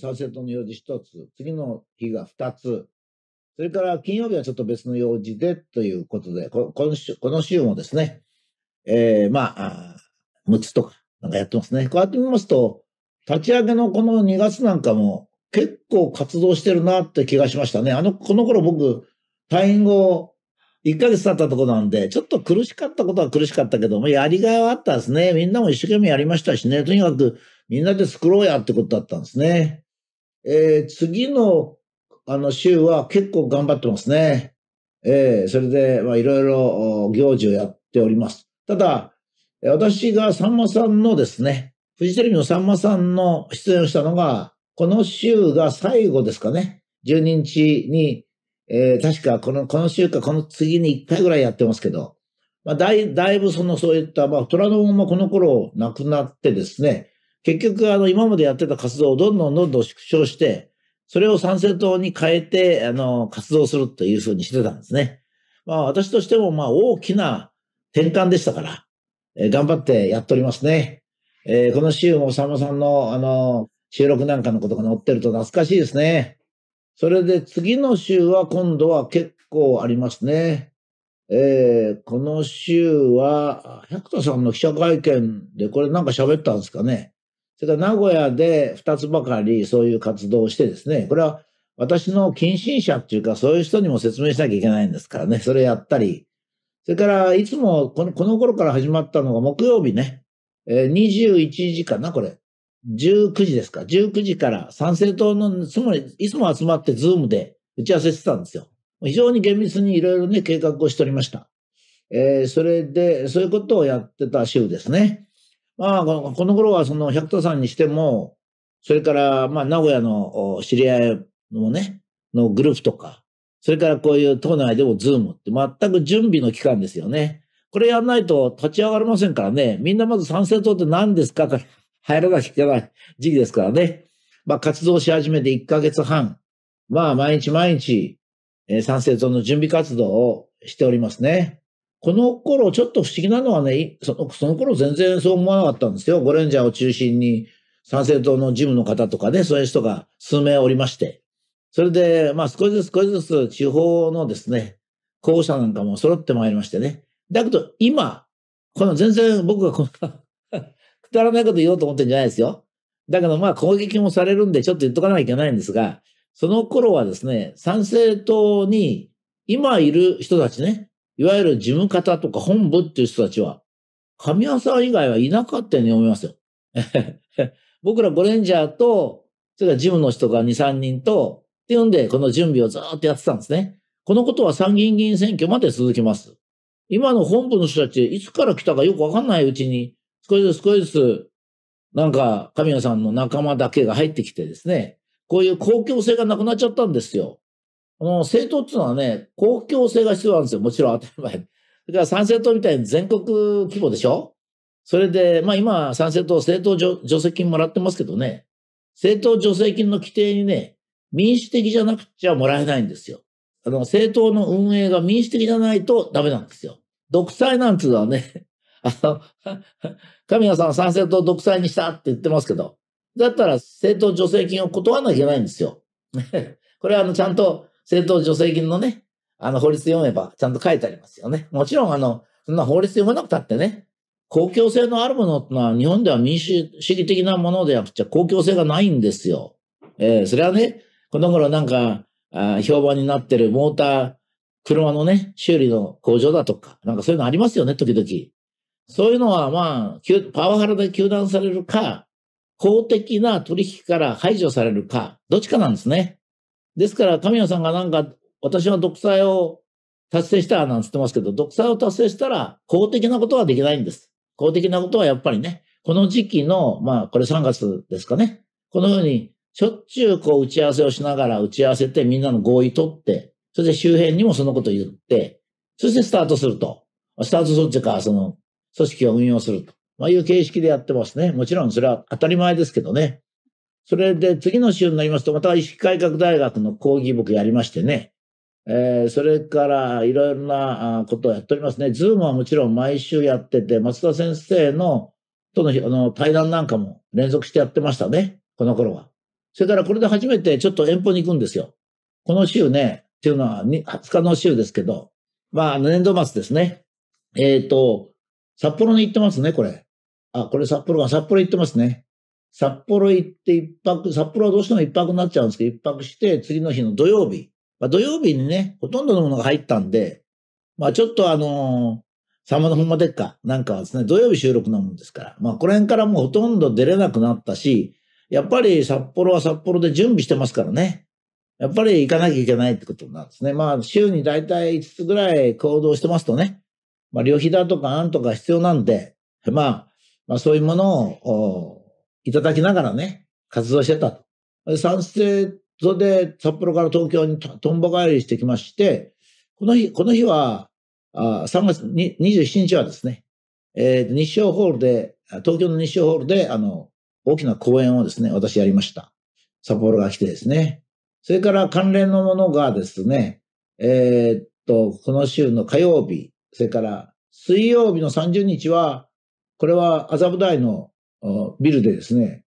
サーセットの用事1つ、次の日が2つ、それから金曜日はちょっと別の用事でということで、こ今週この週もですね、えー、まあ、6つとかなんかやってますね。こうやって見ますと、立ち上げのこの2月なんかも結構活動してるなって気がしましたね。あの、この頃僕、退院後、1ヶ月経ったとこなんで、ちょっと苦しかったことは苦しかったけども、やりがいはあったですね。みんなも一生懸命やりましたしね。とにかくみんなで作ろうやってことだったんですね。えー、次のあの週は結構頑張ってますね。えー、それで、まあ、いろいろ行事をやっております。ただ、私がさんまさんのですね、フジテレビのさんまさんの出演をしたのが、この週が最後ですかね。12日に、えー、確かこの、この週かこの次に1回ぐらいやってますけど、まあ、だい、だいぶその、そういった、まあ、虎ノ門もこの頃亡くなってですね、結局、あの、今までやってた活動をどんどんどんどん縮小して、それを参政党に変えて、あの、活動するというふうにしてたんですね。まあ、私としても、まあ、大きな転換でしたから、えー、頑張ってやっておりますね。えー、この週もさんまさんの、あの、収録なんかのことが載ってると懐かしいですね。それで次の週は今度は結構ありますね。えー、この週は、百田さんの記者会見でこれなんか喋ったんですかね。それから名古屋で2つばかりそういう活動をしてですね、これは私の近親者っていうか、そういう人にも説明しなきゃいけないんですからね、それやったり。それから、いつもこのこの頃から始まったのが木曜日ね、えー、21時かな、これ。19時ですか。19時から参政党の、つまり、いつも集まってズームで打ち合わせしてたんですよ。非常に厳密にいろいろね、計画をしておりました。えー、それで、そういうことをやってた週ですね。まあ、この頃はその百田さんにしても、それから、まあ、名古屋の知り合いのね、のグループとか、それからこういう党内でもズームって全く準備の期間ですよね。これやんないと立ち上がれませんからね。みんなまず参政党って何ですかか入らなきゃいけない時期ですからね。まあ活動し始めて1ヶ月半。まあ毎日毎日、えー、参政党の準備活動をしておりますね。この頃、ちょっと不思議なのはね、そのその頃全然そう思わなかったんですよ。ゴレンジャーを中心に、参政党の事務の方とかね、そういう人が数名おりまして。それで、まあ少しずつ少しずつ地方のですね、候補者なんかも揃ってまいりましてね。だけど今、この全然僕がこんな くだらないこと言おうと思ってるんじゃないですよ。だけどまあ攻撃もされるんでちょっと言っとかなきゃいけないんですが、その頃はですね、参政党に今いる人たちね、いわゆる事務方とか本部っていう人たちは、神谷さん以外はいなかったように思いますよ。僕らゴレンジャーと、それから事務の人が2、3人と、っていうんで、この準備をずっとやってたんですね。このことは参議院議員選挙まで続きます。今の本部の人たち、いつから来たかよくわかんないうちに、少しずつ少しずつ、なんか、神谷さんの仲間だけが入ってきてですね、こういう公共性がなくなっちゃったんですよ。あの、政党っていうのはね、公共性が必要なんですよ。もちろん当たり前。だから参政党みたいに全国規模でしょそれで、まあ今、参政党、政党助成金もらってますけどね、政党助成金の規定にね、民主的じゃなくちゃもらえないんですよ。あの、政党の運営が民主的じゃないとダメなんですよ。独裁なんていうのはね、あの、神谷さん参政党独裁にしたって言ってますけど、だったら政党助成金を断らなきゃいけないんですよ。これはあの、ちゃんと政党助成金のね、あの法律読めばちゃんと書いてありますよね。もちろんあの、そんな法律読まなくたってね、公共性のあるものってのは日本では民主主義的なものでなくちゃ公共性がないんですよ。えー、それはね、この頃なんか、あ評判になってるモーター、車のね、修理の工場だとか、なんかそういうのありますよね、時々。そういうのはまあ、パワハラで糾弾されるか、公的な取引から排除されるか、どっちかなんですね。ですから、神谷さんがなんか、私は独裁を達成したらなんつってますけど、独裁を達成したら公的なことはできないんです。公的なことはやっぱりね、この時期の、まあ、これ3月ですかね。このように、しょっちゅうこう打ち合わせをしながら打ち合わせてみんなの合意取って、そして周辺にもそのことを言って、そしてスタートすると。スタートするっていうか、その、組織を運用すると。まあいう形式でやってますね。もちろんそれは当たり前ですけどね。それで次の週になりますと、また意識改革大学の講義僕やりましてね、えー、それからいろいろなことをやっておりますね。ズームはもちろん毎週やってて、松田先生のとのあの対談なんかも連続してやってましたね、この頃は。それからこれで初めてちょっと遠方に行くんですよ。この週ね、っていうのは20日の週ですけど、まあ年度末ですね。えっ、ー、と、札幌に行ってますね、これ。あ、これ札幌は札幌行ってますね。札幌行って一泊、札幌はどうしても一泊になっちゃうんですけど、一泊して次の日の土曜日。まあ、土曜日にね、ほとんどのものが入ったんで、まあちょっとあのー、サマの本間でっかなんかはですね、土曜日収録なもんですから、まあこの辺からもうほとんど出れなくなったし、やっぱり札幌は札幌で準備してますからね。やっぱり行かなきゃいけないってことなんですね。まあ週に大体5つぐらい行動してますとね、まあ旅費だとかなんとか必要なんで、まあ、まあそういうものを、いただきながらね、活動してたと。ンステーで札幌から東京にとんぼ帰りしてきまして、この日、この日は、あ3月27日はですね、えー、日照ホールで、東京の日照ホールで、あの、大きな公演をですね、私やりました。札幌が来てですね。それから関連のものがですね、えー、っと、この週の火曜日、それから水曜日の30日は、これは麻布台のビルでですね、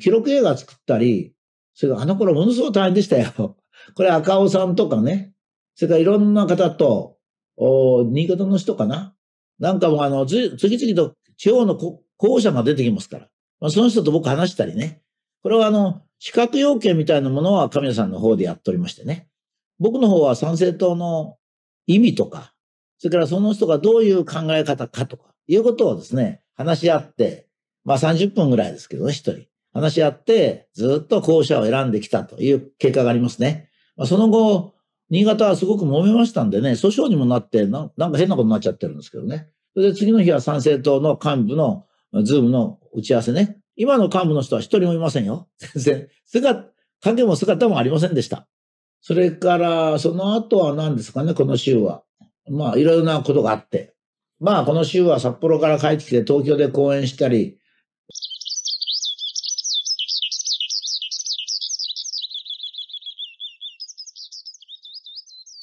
記録映画作ったり、それからあの頃ものすごく大変でしたよ。これ赤尾さんとかね、それからいろんな方と、お新潟の人かななんかもあの、次々と地方の候補者が出てきますから。まあ、その人と僕話したりね。これはあの、資格要件みたいなものは神谷さんの方でやっておりましてね。僕の方は参政党の意味とか、それからその人がどういう考え方かとか、いうことをですね、話し合って、まあ30分ぐらいですけどね、一人。話し合って、ずっと校舎を選んできたという結果がありますね。まあ、その後、新潟はすごく揉めましたんでね、訴訟にもなってな、なんか変なことになっちゃってるんですけどね。それで次の日は参政党の幹部の、ズームの打ち合わせね。今の幹部の人は一人もいませんよ。全然。姿、影も姿もありませんでした。それから、その後は何ですかね、この週は。まあ、いろいろなことがあって。まあ、この週は札幌から帰ってきて東京で講演したり、